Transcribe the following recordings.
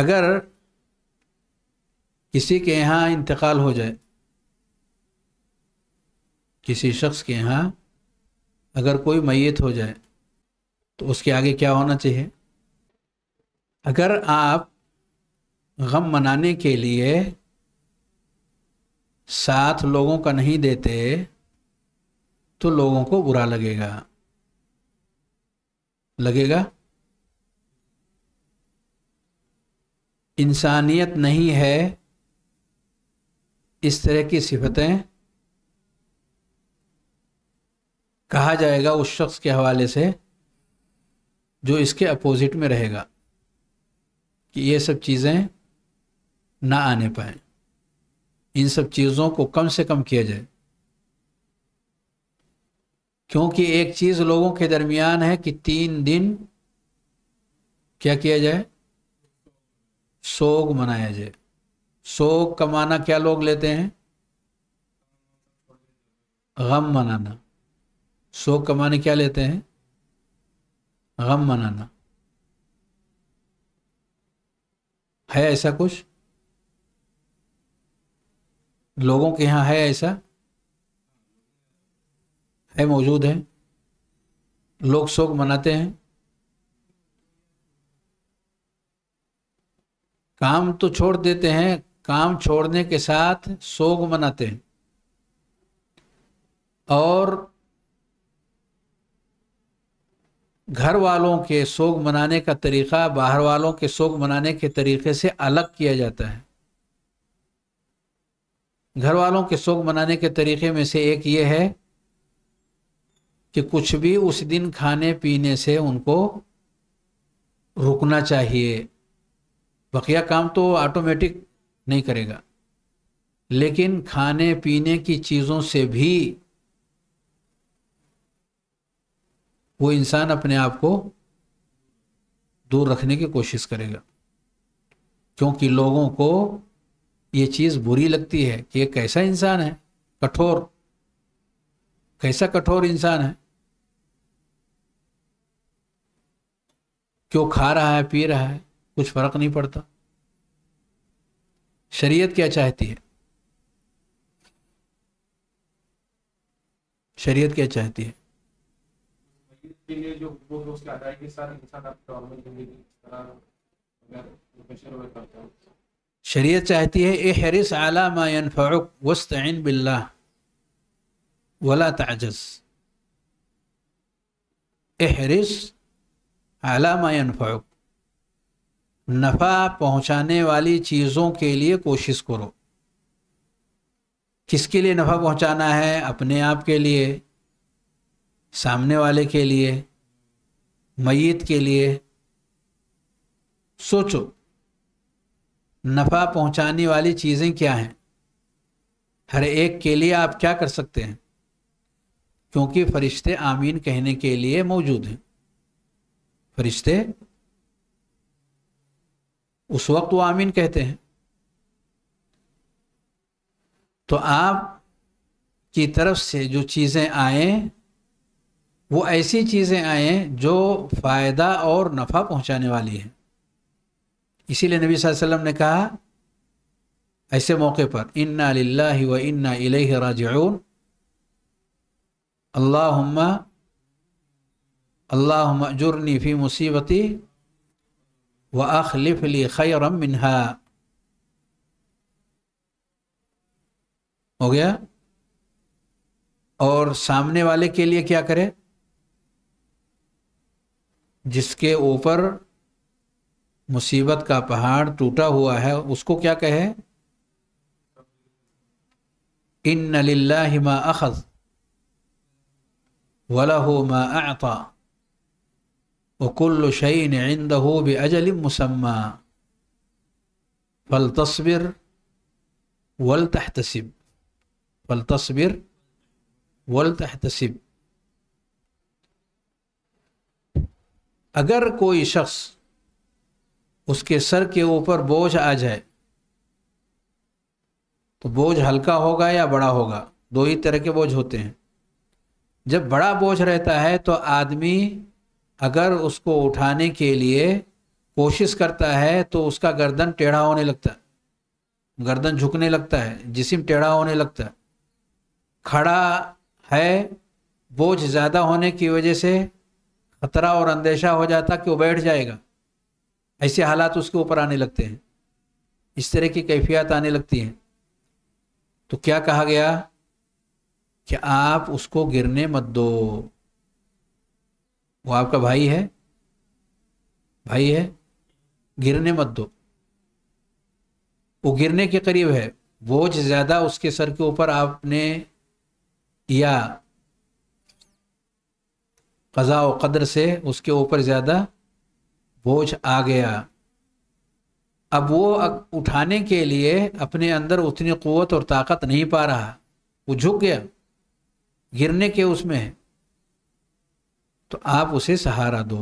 अगर किसी के यहाँ इंतकाल हो जाए किसी शख्स के यहाँ अगर कोई मैत हो जाए तो उसके आगे क्या होना चाहिए अगर आप गम मनाने के लिए साथ लोगों का नहीं देते तो लोगों को बुरा लगेगा लगेगा इंसानियत नहीं है इस तरह की सिफतें कहा जाएगा उस शख्स के हवाले से जो इसके अपोजिट में रहेगा कि ये सब चीज़ें ना आने पाए इन सब चीज़ों को कम से कम किया जाए क्योंकि एक चीज़ लोगों के दरमियान है कि तीन दिन क्या किया जाए सोग मनाया जाए सोग कमाना क्या लोग लेते हैं गम मनाना सोग कमाने क्या लेते हैं गम मनाना है ऐसा कुछ लोगों के यहाँ है ऐसा है मौजूद है लोग शोक मनाते हैं काम तो छोड़ देते हैं काम छोड़ने के साथ सोग मनाते हैं और घर वालों के सोग मनाने का तरीका बाहर वालों के सोग मनाने के तरीके से अलग किया जाता है घर वालों के शोक मनाने के तरीके में से एक ये है कि कुछ भी उस दिन खाने पीने से उनको रुकना चाहिए बकिया काम तो ऑटोमेटिक नहीं करेगा लेकिन खाने पीने की चीज़ों से भी वो इंसान अपने आप को दूर रखने की कोशिश करेगा क्योंकि लोगों को ये चीज़ बुरी लगती है कि ये कैसा इंसान है कठोर कैसा कठोर इंसान है क्यों खा रहा है पी रहा है कुछ फर्क नहीं पड़ता शरीयत क्या चाहती है शरीयत क्या चाहती है शरीयत चाहती है ए हरिस आला मायन फ़ारुक वस्तिन बिल्ला वला ताजस ए हरिस आला मायन फ़ारुक नफ़ा पहुंचाने वाली चीज़ों के लिए कोशिश करो किसके लिए नफ़ा पहुंचाना है अपने आप के लिए सामने वाले के लिए मैत के लिए सोचो नफ़ा पहुंचाने वाली चीज़ें क्या हैं हर एक के लिए आप क्या कर सकते हैं क्योंकि फरिश्ते आमीन कहने के लिए मौजूद हैं फरिश्ते उस वक्त वो आमीन कहते हैं तो आप की तरफ से जो चीज़ें आए वो ऐसी चीज़ें आए जो फ़ायदा और नफ़ा पहुंचाने वाली हैं इसीलिए नबी वसल्लम ने कहा ऐसे मौके पर इन्ना लिल्लाहि व इन्ना इलैहि राजिऊन अल्लाहुम्मा अल्लाहुम्मा जुर्नी फ़ी मुसीबती व आखलिफ ली खैरम हो गया और सामने वाले के लिए क्या करे जिसके ऊपर मुसीबत का पहाड़ टूटा हुआ है उसको क्या कहे इन लिल्लाहि मा अखज़ वलहु मा अता وكل شيء इंद हो مسمى अजल ولتحتسب फल तस्विर वल तहतसिब फल वल तहतसिब अगर कोई शख्स उसके सर के ऊपर बोझ आ जाए तो बोझ हल्का होगा या बड़ा होगा दो ही तरह के बोझ होते हैं जब बड़ा बोझ रहता है तो आदमी अगर उसको उठाने के लिए कोशिश करता है तो उसका गर्दन टेढ़ा होने लगता है गर्दन झुकने लगता है जिसम टेढ़ा होने लगता है खड़ा है बोझ ज़्यादा होने की वजह से खतरा और अंदेशा हो जाता कि वो बैठ जाएगा ऐसे हालात उसके ऊपर आने लगते हैं इस तरह की कैफियत आने लगती हैं तो क्या कहा गया कि आप उसको गिरने मत दो वो आपका भाई है भाई है गिरने मत दो वो गिरने के करीब है बोझ ज़्यादा उसके सर के ऊपर आपने या कज़ा व कदर से उसके ऊपर ज़्यादा बोझ आ गया अब वो उठाने के लिए अपने अंदर उतनी क़वत और ताकत नहीं पा रहा वो झुक गया गिरने के उसमें है तो आप उसे सहारा दो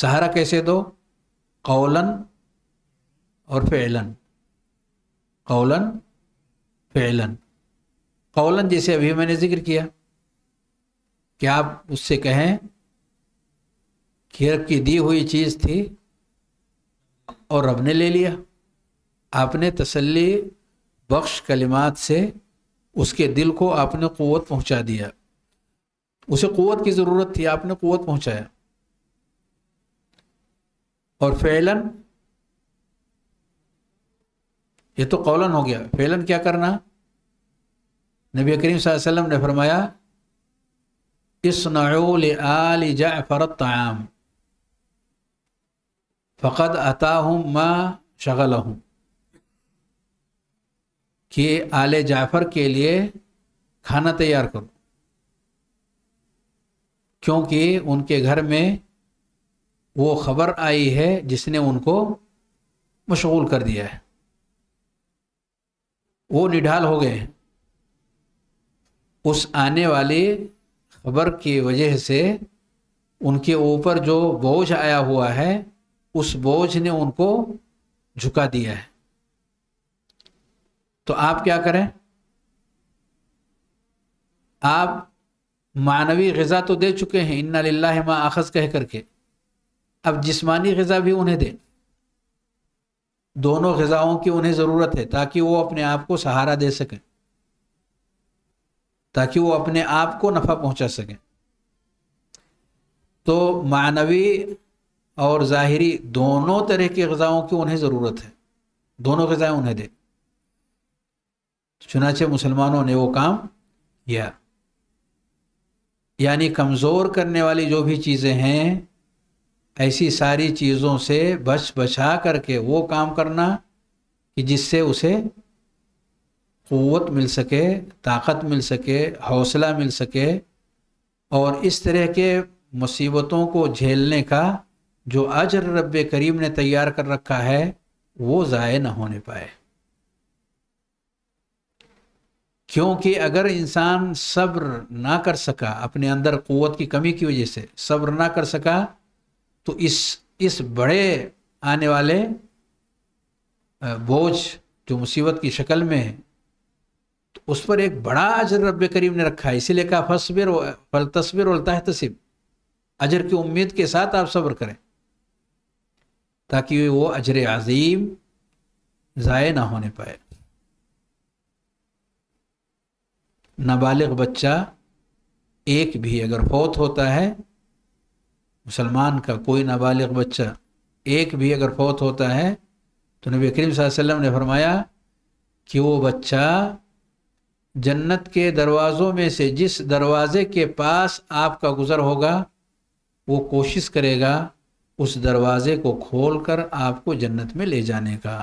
सहारा कैसे दो कौलन और फैलन कौलन फैलन कौलन जैसे अभी मैंने जिक्र किया कि आप उससे कहें कि रब की दी हुई चीज़ थी और रब ने ले लिया आपने तसल्ली बख्श कलिमात से उसके दिल को आपने क़वत पहुंचा दिया उसे कुत की ज़रूरत थी आपने क़वत पहुँचाया और फ़ैलन ये तो कौलन हो गया फ़ैलन क्या करना नबी करीम वसल्लम ने फरमाया इसनाउल आल जाफ़र ताम फ़कत अता हूँ माँ शगल हूँ कि आल जाफ़र के लिए खाना तैयार करो क्योंकि उनके घर में वो खबर आई है जिसने उनको मशगूल कर दिया है वो निढाल हो गए उस आने वाली खबर की वजह से उनके ऊपर जो बोझ आया हुआ है उस बोझ ने उनको झुका दिया है तो आप क्या करें आप मानवी गज़ा तो दे चुके हैं इन्ना माँ आखज कह करके अब जिस्मानी गज़ा भी उन्हें दें दोनों गज़ाओं की उन्हें ज़रूरत है ताकि वो अपने आप को सहारा दे सकें ताकि वो अपने आप को नफ़ा पहुंचा सकें तो मानवी और ज़ाहरी दोनों तरह की गज़ाओं की उन्हें ज़रूरत है दोनों गज़ाएँ उन्हें दे चुनाचे मुसलमानों ने वो काम किया यानी कमज़ोर करने वाली जो भी चीज़ें हैं ऐसी सारी चीज़ों से बच बचा करके वो काम करना कि जिससे उसे क़वत मिल सके ताकत मिल सके हौसला मिल सके और इस तरह के मुसीबतों को झेलने का जो अजर रब करीम ने तैयार कर रखा है वो ज़ाय न होने पाए क्योंकि अगर इंसान सब्र ना कर सका अपने अंदर क़वत की कमी की वजह से सब्र ना कर सका तो इस इस बड़े आने वाले बोझ जो मुसीबत की शक्ल में है तो उस पर एक बड़ा अजर रब करीम ने रखा है इसीलिए कहा फसबिर फल तस्बिर उलता है तसीब अजर की उम्मीद के साथ आप सब्र करें ताकि वो अजर अजीम ज़ाय ना होने पाए नाबालिग बच्चा एक भी अगर फौत होता है मुसलमान का कोई नाबालिग बच्चा एक भी अगर फौत होता है तो नबी करीम वसल्लम ने फरमाया कि वो बच्चा जन्नत के दरवाज़ों में से जिस दरवाज़े के पास आपका गुज़र होगा वो कोशिश करेगा उस दरवाज़े को खोलकर आपको जन्नत में ले जाने का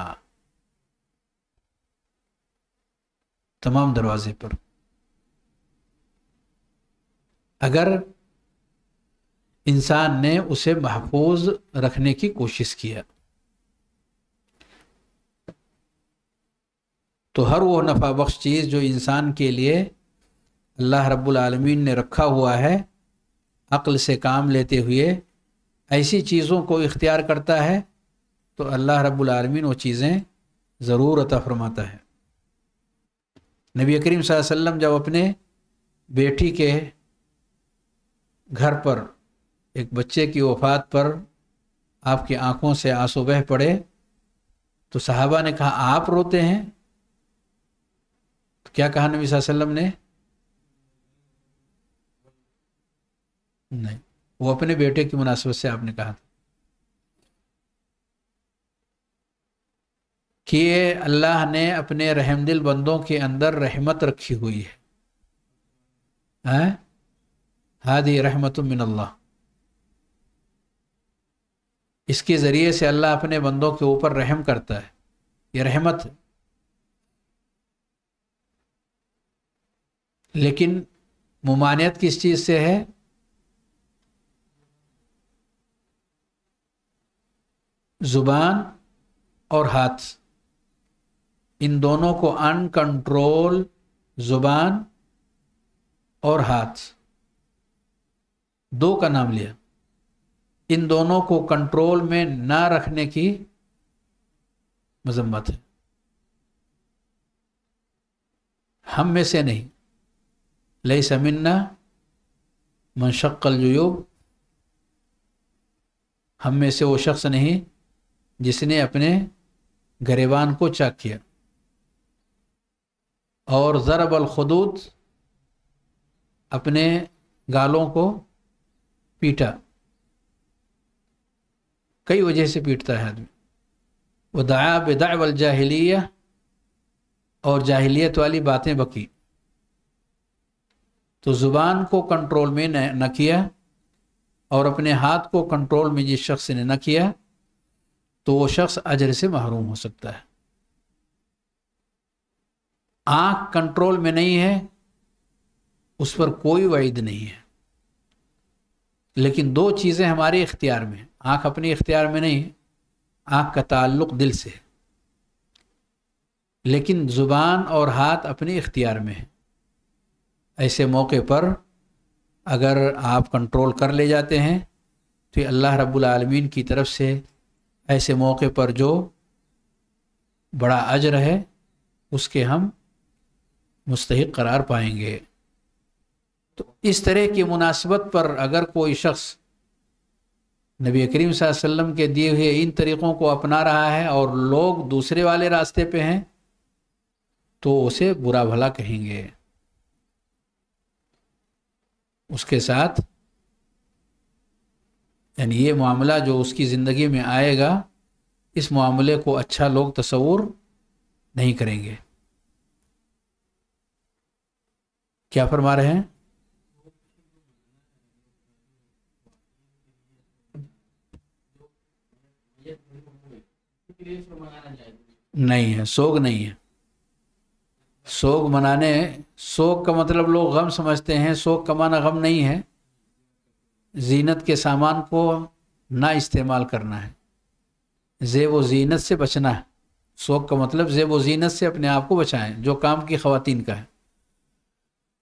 तमाम दरवाजे पर अगर इंसान ने उसे महफूज रखने की कोशिश किया तो हर वो नफ़ा बख्श चीज़ जो इंसान के लिए अल्लाह रब्बुल आलमीन ने रखा हुआ है अक्ल से काम लेते हुए ऐसी चीज़ों को इख्तियार करता है तो अल्लाह रब्बुल आलमीन वो चीज़ें ज़रूर अता फरमाता है नबी करीम वसल्लम जब अपने बेटी के घर पर एक बच्चे की वफात पर आपकी आंखों से आंसू बह पड़े तो साहबा ने कहा आप रोते हैं तो क्या कहा नबी वसल्लम ने नहीं वो अपने बेटे की मुनासिबत से आपने कहा था कि अल्लाह ने अपने रहमदिल बंदों के अंदर रहमत रखी हुई है, है? हादी रहमतमिनल्ला इसके ज़रिए से अल्लाह अपने बंदों के ऊपर रहम करता है ये रहमत है लेकिन ममानियत किस चीज़ से है ज़ुबान और हाथ इन दोनों को अनकंट्रोल ज़ुबान और हाथ दो का नाम लिया इन दोनों को कंट्रोल में ना रखने की मजम्मत है हम में से नहीं लई समन्ना मनशक्ल जयूब हम में से वो शख्स नहीं जिसने अपने गरेबान को चक किया और ज़रब अलखदूत अपने गालों को पीटा कई वजह से पीटता है आदमी वो दाया बेदाय वल जाहिलिया और जाहलीत वाली बातें बकी तो ज़ुबान को कंट्रोल में न किया और अपने हाथ को कंट्रोल में जिस शख्स ने न किया तो वो शख्स अजर से महरूम हो सकता है आँख कंट्रोल में नहीं है उस पर कोई वईद नहीं है लेकिन दो चीज़ें हमारे इख्तियार में हैं आँख अपने इख्तियार में नहीं है आँख का ताल्लुक दिल से है लेकिन ज़ुबान और हाथ अपने इख्तियार में है ऐसे मौके पर अगर आप कंट्रोल कर ले जाते हैं तो अल्लाह रब्बुल आलमीन की तरफ से ऐसे मौके पर जो बड़ा अजर है उसके हम मुस्तक करार पाएंगे तो इस तरह की मुनासिबत पर अगर कोई शख्स नबी करीम वसल्लम के दिए हुए इन तरीक़ों को अपना रहा है और लोग दूसरे वाले रास्ते पे हैं तो उसे बुरा भला कहेंगे उसके साथ यानी ये मामला जो उसकी ज़िंदगी में आएगा इस मामले को अच्छा लोग तस्वूर नहीं करेंगे क्या फरमा रहे हैं नहीं है सोग नहीं है सोग मनाने सोग का मतलब लोग गम समझते हैं सोग का माना गम नहीं है जीनत के सामान को ना इस्तेमाल करना है जेब व जीनत से बचना है शोक का मतलब जेब व जीनत से अपने आप को बचाएं जो काम की खवतिन का है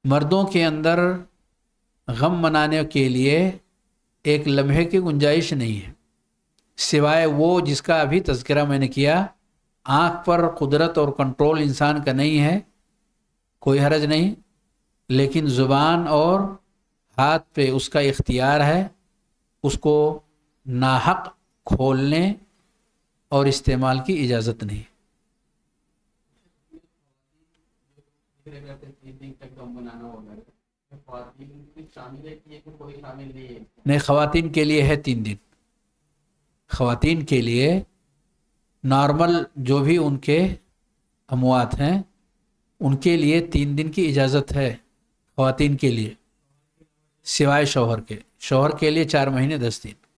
मर्दों के अंदर गम मनाने के लिए एक लम्हे की गुंजाइश नहीं है सिवाय वो जिसका अभी तस्करा मैंने किया आँख पर कुदरत और कंट्रोल इंसान का नहीं है कोई हरज नहीं लेकिन ज़ुबान और हाथ पे उसका इख्तियार है उसको नाहक खोलने और इस्तेमाल की इजाज़त नहीं नहीं ख़वान के लिए है तीन दिन ख़वान के लिए नॉर्मल जो भी उनके अमवात हैं उनके लिए तीन दिन की इजाज़त है ख़वान के लिए सिवाय शोहर के शोहर के लिए चार महीने दस दिन